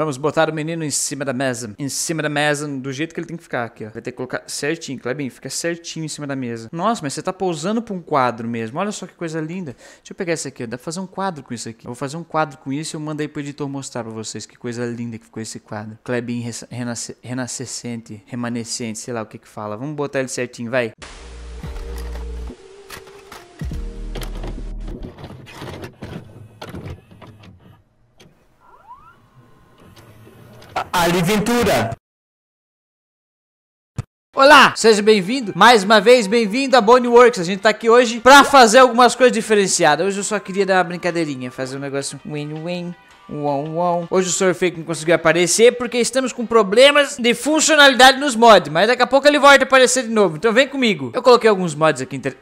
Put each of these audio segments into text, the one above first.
Vamos botar o menino em cima da mesa. Em cima da mesa, do jeito que ele tem que ficar aqui, ó. Vai ter que colocar certinho, Klebin, Fica certinho em cima da mesa. Nossa, mas você tá pousando pra um quadro mesmo. Olha só que coisa linda. Deixa eu pegar esse aqui, ó. Dá pra fazer um quadro com isso aqui. Eu vou fazer um quadro com isso e eu mando aí pro editor mostrar pra vocês que coisa linda que ficou esse quadro. Klebin renascente, renascente, remanescente, sei lá o que que fala. Vamos botar ele certinho, vai. Ali Ventura. Olá, seja bem-vindo, mais uma vez bem-vindo a Bone Works. A gente tá aqui hoje pra fazer algumas coisas diferenciadas. Hoje eu só queria dar uma brincadeirinha, fazer um negócio win-win. Uau, Hoje o Sr. Fake não conseguiu aparecer porque estamos com problemas de funcionalidade nos mods, mas daqui a pouco ele volta a aparecer de novo. Então vem comigo. Eu coloquei alguns mods aqui. Inter...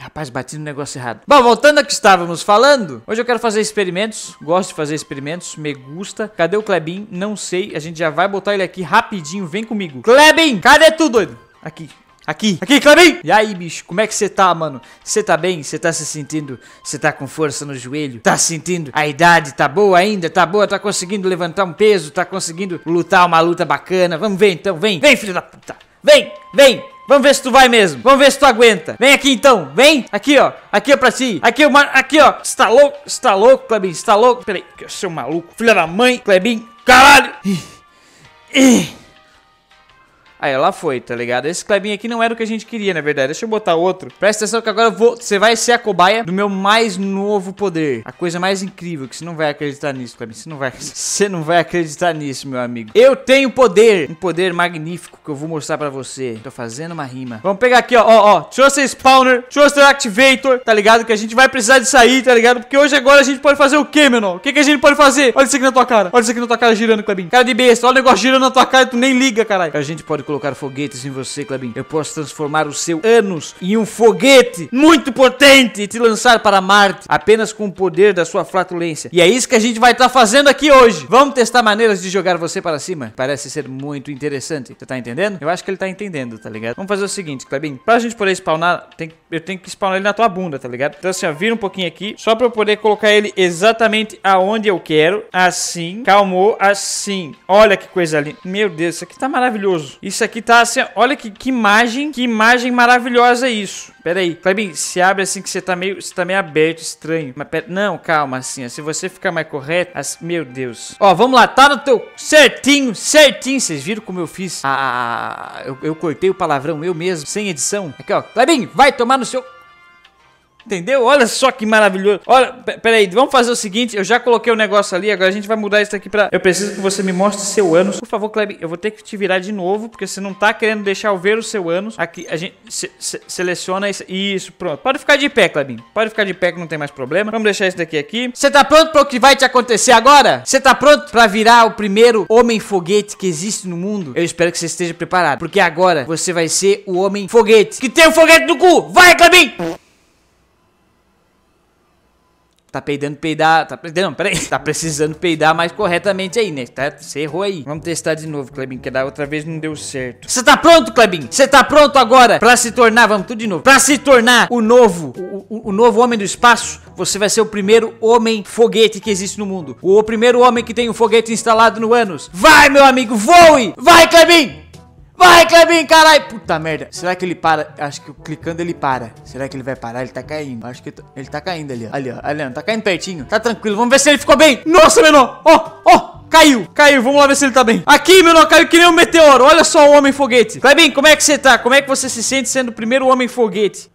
Rapaz, bati no negócio errado. Bom, voltando a que estávamos falando, hoje eu quero fazer experimentos, gosto de fazer experimentos, me gusta. Cadê o Klebin? Não sei, a gente já vai botar ele aqui rapidinho, vem comigo. Klebin, cadê tu, doido? Aqui, Aqui, aqui, Klebin. E aí, bicho, como é que você tá, mano? Você tá bem? Você tá se sentindo? Você tá com força no joelho? Tá sentindo? A idade tá boa ainda? Tá boa? Tá conseguindo levantar um peso? Tá conseguindo lutar uma luta bacana? Vamos ver então, vem! Vem, filho da puta! Vem! Vem! Vamos ver se tu vai mesmo. Vamos ver se tu aguenta. Vem aqui então. Vem. Aqui, ó. Aqui é pra ti. Aqui é o mar... Aqui, ó. Você tá louco? Você tá louco, Clebin? Você tá louco? Peraí, seu maluco. Filha da mãe, Clebinho. Caralho. Ih. Ih. Aí ela foi, tá ligado? Esse clebinho aqui não era o que a gente queria, na verdade. Deixa eu botar outro. Presta atenção que agora vou... você vai ser a cobaia do meu mais novo poder. A coisa mais incrível, que você não vai acreditar nisso, Klebinho. Você não vai, você não vai acreditar nisso, meu amigo. Eu tenho poder. Um poder magnífico que eu vou mostrar pra você. Tô fazendo uma rima. Vamos pegar aqui, ó, ó, ó. Trusted Spawner, Trusted Activator, tá ligado? Que a gente vai precisar de sair, tá ligado? Porque hoje agora a gente pode fazer o quê, meu irmão? O que, que a gente pode fazer? Olha isso aqui na tua cara. Olha isso aqui na tua cara girando, Klebinho. Cara de besta. Olha o negócio girando na tua cara e tu nem liga, caralho. A gente pode colocar foguetes em você, Klebin. Eu posso transformar o seu ânus em um foguete muito potente e te lançar para Marte apenas com o poder da sua flatulência. E é isso que a gente vai estar tá fazendo aqui hoje. Vamos testar maneiras de jogar você para cima? Parece ser muito interessante. Você tá entendendo? Eu acho que ele tá entendendo, tá ligado? Vamos fazer o seguinte, Klebin. Pra gente poder spawnar, tem, eu tenho que spawnar ele na tua bunda, tá ligado? Então assim, ó, vira um pouquinho aqui, só pra eu poder colocar ele exatamente aonde eu quero. Assim, calmou, assim. Olha que coisa linda. Meu Deus, isso aqui tá maravilhoso. Isso isso aqui tá assim. Olha que, que imagem, que imagem maravilhosa é isso. Pera aí, Clebin, se abre assim que você tá meio, você tá meio aberto, estranho. Mas pera, não, calma assim. Se você ficar mais correto, assim, meu Deus. Ó, vamos lá, tá no teu certinho, certinho. Vocês viram como eu fiz? Ah, eu, eu cortei o palavrão eu mesmo, sem edição. Aqui, ó, Clebin, vai tomar no seu Entendeu? Olha só que maravilhoso. Olha, peraí, vamos fazer o seguinte. Eu já coloquei o um negócio ali, agora a gente vai mudar isso aqui pra... Eu preciso que você me mostre seu ânus. Por favor, Kleber, eu vou ter que te virar de novo, porque você não tá querendo deixar eu ver o seu ânus. Aqui, a gente se, se, seleciona isso. Isso, pronto. Pode ficar de pé, Klebin. Pode ficar de pé que não tem mais problema. Vamos deixar isso daqui aqui. Você tá pronto pro que vai te acontecer agora? Você tá pronto pra virar o primeiro homem foguete que existe no mundo? Eu espero que você esteja preparado, porque agora você vai ser o homem foguete. Que tem o um foguete no cu! Vai, Klebin! Tá peidando, peidar. Tá peidando, peraí. Tá precisando peidar mais corretamente aí, né? Tá, você errou aí. Vamos testar de novo, Clebinho, que da outra vez não deu certo. Você tá pronto, Clebinho? Você tá pronto agora pra se tornar, vamos tudo de novo. Pra se tornar o novo, o, o, o, novo homem do espaço, você vai ser o primeiro homem foguete que existe no mundo. O primeiro homem que tem um foguete instalado no ânus. Vai, meu amigo, voe! Vai, Clebinho! Ai, Clebinho, caralho! Puta merda. Será que ele para? Acho que clicando ele para. Será que ele vai parar? Ele tá caindo. Acho que ele tá caindo ali, ó. Ali, ó. Ali, ó. Tá caindo pertinho. Tá tranquilo. Vamos ver se ele ficou bem. Nossa, menor. Ó, oh, ó. Oh. Caiu, caiu, vamos lá ver se ele tá bem Aqui, menor, caiu que nem um meteoro, olha só o homem foguete Clebinho, como é que você tá? Como é que você se sente sendo o primeiro homem foguete?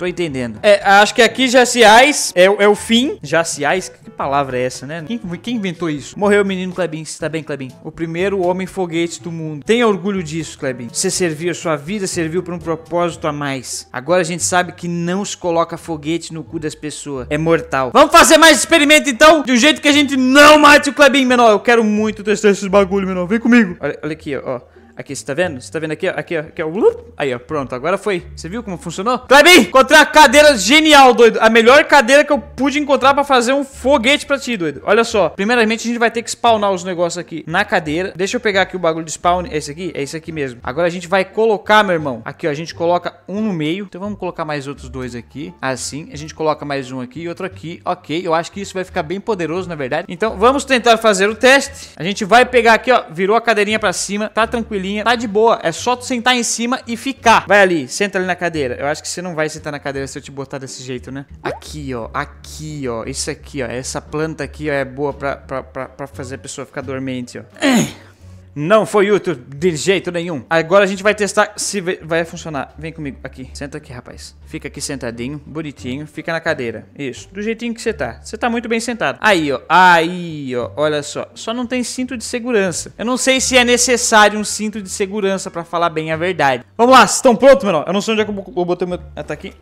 tô entendendo. É, acho que aqui Jaciais é, é o fim. Jaciais? Que palavra é essa, né? Quem, quem inventou isso? Morreu o menino Klebin, está bem, Klebin. O primeiro homem foguete do mundo. Tenha orgulho disso, Klebin. Você serviu, sua vida serviu para um propósito a mais. Agora a gente sabe que não se coloca foguete no cu das pessoas. É mortal. Vamos fazer mais experimento então? De um jeito que a gente não mate o Klebin, menor. Eu quero muito testar esses bagulho, menor. Vem comigo. Olha, olha aqui, ó. Aqui, você tá vendo? Você tá vendo aqui, ó, aqui, ó, aqui, ó. Aí, ó, pronto, agora foi. Você viu como funcionou? Klebin, encontrei a cadeira genial, doido. A melhor cadeira que eu pude encontrar pra fazer um foguete pra ti, doido. Olha só, primeiramente a gente vai ter que spawnar os negócios aqui na cadeira. Deixa eu pegar aqui o bagulho de spawn. É esse aqui? É esse aqui mesmo. Agora a gente vai colocar, meu irmão. Aqui, ó, a gente coloca um no meio. Então vamos colocar mais outros dois aqui. Assim, a gente coloca mais um aqui e outro aqui. Ok, eu acho que isso vai ficar bem poderoso, na é verdade. Então vamos tentar fazer o teste. A gente vai pegar aqui, ó, virou a cadeirinha pra cima. Tá tranquilinho cadeirinha, tá de boa. É só tu sentar em cima e ficar. Vai ali, senta ali na cadeira. Eu acho que você não vai sentar na cadeira se eu te botar desse jeito, né? Aqui, ó. Aqui, ó. Isso aqui, ó. Essa planta aqui, ó, é boa pra, pra, pra, pra fazer a pessoa ficar dormente, ó. Não foi útil de jeito nenhum. Agora a gente vai testar se vai funcionar. Vem comigo aqui. Senta aqui, rapaz. Fica aqui sentadinho, bonitinho. Fica na cadeira. Isso. Do jeitinho que você tá. Você tá muito bem sentado. Aí, ó. Aí, ó. Olha só. Só não tem cinto de segurança. Eu não sei se é necessário um cinto de segurança pra falar bem a verdade. Vamos lá. Vocês estão prontos, menor? Eu não sei onde é que eu botei meu... Ah, tá aqui.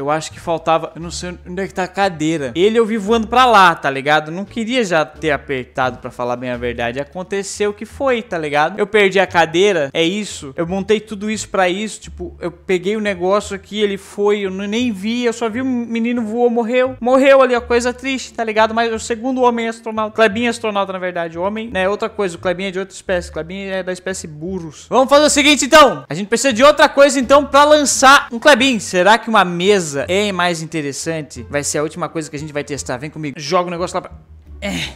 Eu acho que faltava. Eu não sei onde é que tá a cadeira. Ele eu vi voando pra lá, tá ligado? Não queria já ter apertado pra falar bem a verdade. Aconteceu que foi, tá ligado? Eu perdi a cadeira, é isso. Eu montei tudo isso pra isso. Tipo, eu peguei o negócio aqui, ele foi, eu nem vi. Eu só vi o um menino voou, morreu. Morreu ali, a coisa triste, tá ligado? Mas o segundo homem é astronauta. Clebinho é astronauta, na verdade. homem, né? Outra coisa. O Clebinho é de outra espécie. O Clebinho é da espécie burros. Vamos fazer o seguinte, então. A gente precisa de outra coisa, então, pra lançar um Clebinho. Será que uma mesa é mais interessante, vai ser a última coisa que a gente vai testar. Vem comigo. Joga o negócio lá pra... É...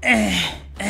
É...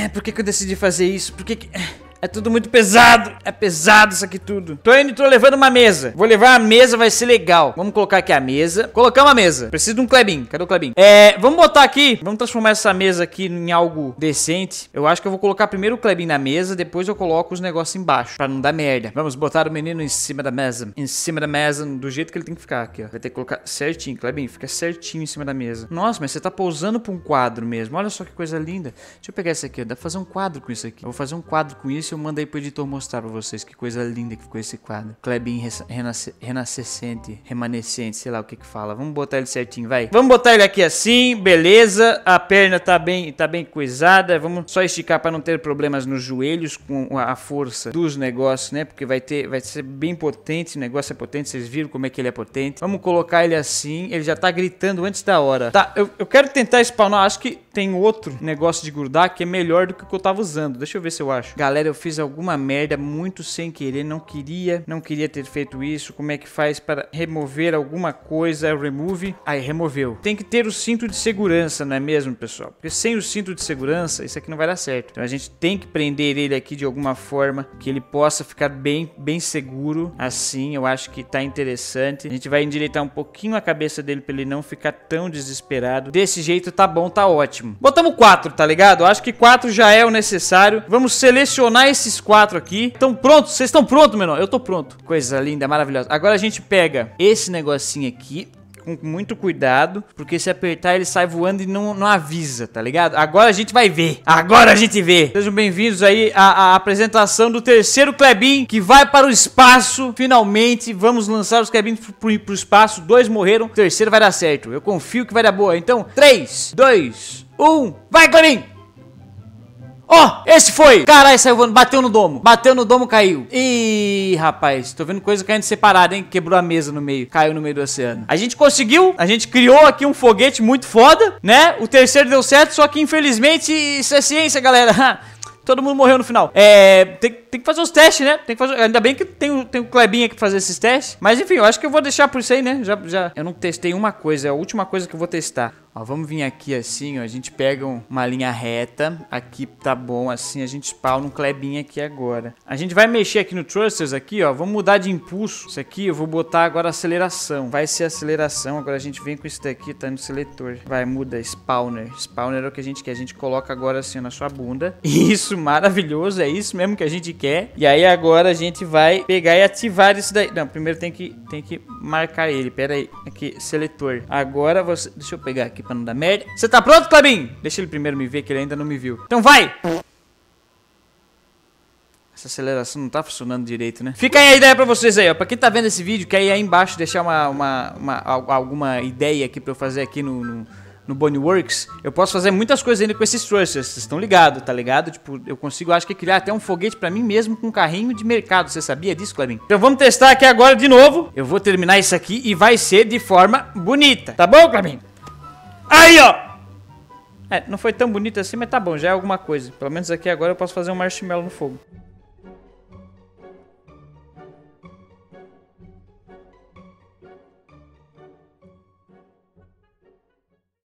É... Por que, que eu decidi fazer isso? Por que que... É. É tudo muito pesado. É pesado isso aqui tudo. Tô indo, tô levando uma mesa. Vou levar a mesa, vai ser legal. Vamos colocar aqui a mesa. Colocar uma mesa. Preciso de um Klebin. Cadê o Klebin? É, vamos botar aqui. Vamos transformar essa mesa aqui em algo decente. Eu acho que eu vou colocar primeiro o Klebin na mesa, depois eu coloco os negócios embaixo, pra não dar merda. Vamos botar o menino em cima da mesa. Em cima da mesa, do jeito que ele tem que ficar aqui, ó. Vai ter que colocar certinho, Klebin. Fica certinho em cima da mesa. Nossa, mas você tá pousando pra um quadro mesmo. Olha só que coisa linda. Deixa eu pegar esse aqui, ó. Dá pra fazer um quadro com isso aqui. Eu vou fazer um quadro com isso isso eu mandei pro editor mostrar pra vocês que coisa linda que ficou esse quadro. Klebin renasc renascente, remanescente, sei lá o que que fala. Vamos botar ele certinho, vai. Vamos botar ele aqui assim, beleza. A perna tá bem, tá bem coisada. Vamos só esticar para não ter problemas nos joelhos com a força dos negócios, né? Porque vai ter, vai ser bem potente, o negócio é potente, vocês viram como é que ele é potente. Vamos colocar ele assim, ele já tá gritando antes da hora. Tá, eu, eu quero tentar spawnar, acho que tem outro negócio de grudar que é melhor do que o que eu tava usando. Deixa eu ver se eu acho. Galera, eu fiz alguma merda muito sem querer, não queria, não queria ter feito isso. Como é que faz para remover alguma coisa? Remove. Aí, removeu. Tem que ter o cinto de segurança, não é mesmo, pessoal? Porque sem o cinto de segurança, isso aqui não vai dar certo. Então a gente tem que prender ele aqui de alguma forma que ele possa ficar bem, bem seguro. Assim, eu acho que tá interessante. A gente vai endireitar um pouquinho a cabeça dele para ele não ficar tão desesperado. Desse jeito tá bom, tá ótimo mesmo. Botamos quatro, tá ligado? Acho que quatro já é o necessário. Vamos selecionar esses quatro aqui. Estão prontos? Vocês estão prontos, menor? Eu tô pronto. Coisa linda, maravilhosa. Agora a gente pega esse negocinho aqui com muito cuidado, porque se apertar ele sai voando e não, não avisa, tá ligado? Agora a gente vai ver. Agora a gente vê. Sejam bem-vindos aí à, à, apresentação do terceiro Klebin, que vai para o espaço. Finalmente, vamos lançar os Klebins pro, pro espaço. Dois morreram, o terceiro vai dar certo. Eu confio que vai dar boa. Então, 3, 2, um. Vai, Clemin! Ó, oh, esse foi! Caralho, saiu voando. Bateu no domo. Bateu no domo, caiu. Ih, rapaz. Tô vendo coisa caindo separada, hein? Quebrou a mesa no meio. Caiu no meio do oceano. A gente conseguiu. A gente criou aqui um foguete muito foda, né? O terceiro deu certo, só que infelizmente isso é ciência, galera. todo mundo morreu no final. É, tem, tem que fazer os testes, né? Tem que fazer, ainda bem que tem, tem o Klebinha aqui pra fazer esses testes. Mas enfim, eu acho que eu vou deixar por isso aí, né? Já, já, eu não testei uma coisa, é a última coisa que eu vou testar. Ó, vamos vir aqui assim, ó, a gente pega uma linha reta, aqui tá bom assim, a gente spawna um clebinho aqui agora. A gente vai mexer aqui no thrusters aqui, ó, vamos mudar de impulso. Isso aqui eu vou botar agora aceleração, vai ser aceleração, agora a gente vem com isso daqui, tá no seletor. Vai, muda, spawner, spawner é o que a gente quer, a gente coloca agora assim na sua bunda. Isso, maravilhoso, é isso mesmo que a gente quer. E aí agora a gente vai pegar e ativar isso daí. Não, primeiro tem que, tem que marcar ele, pera aí, aqui, seletor. Agora você, deixa eu pegar aqui pra não dar merda. Você tá pronto, Clabin? Deixa ele primeiro me ver, que ele ainda não me viu. Então vai! Essa aceleração não tá funcionando direito, né? Fica aí a ideia pra vocês aí, ó. Pra quem tá vendo esse vídeo, quer ir aí embaixo deixar uma, uma, uma alguma ideia aqui pra eu fazer aqui no, no, no Boneworks. Eu posso fazer muitas coisas ainda com esses thrusters, vocês estão ligados, tá ligado? Tipo, eu consigo, acho que criar até um foguete pra mim mesmo com um carrinho de mercado. Você sabia disso, Clebin? Então vamos testar aqui agora de novo. Eu vou terminar isso aqui e vai ser de forma bonita, tá bom, Clebin? Aí, ó! É, não foi tão bonito assim, mas tá bom, já é alguma coisa. Pelo menos aqui agora eu posso fazer um marshmallow no fogo.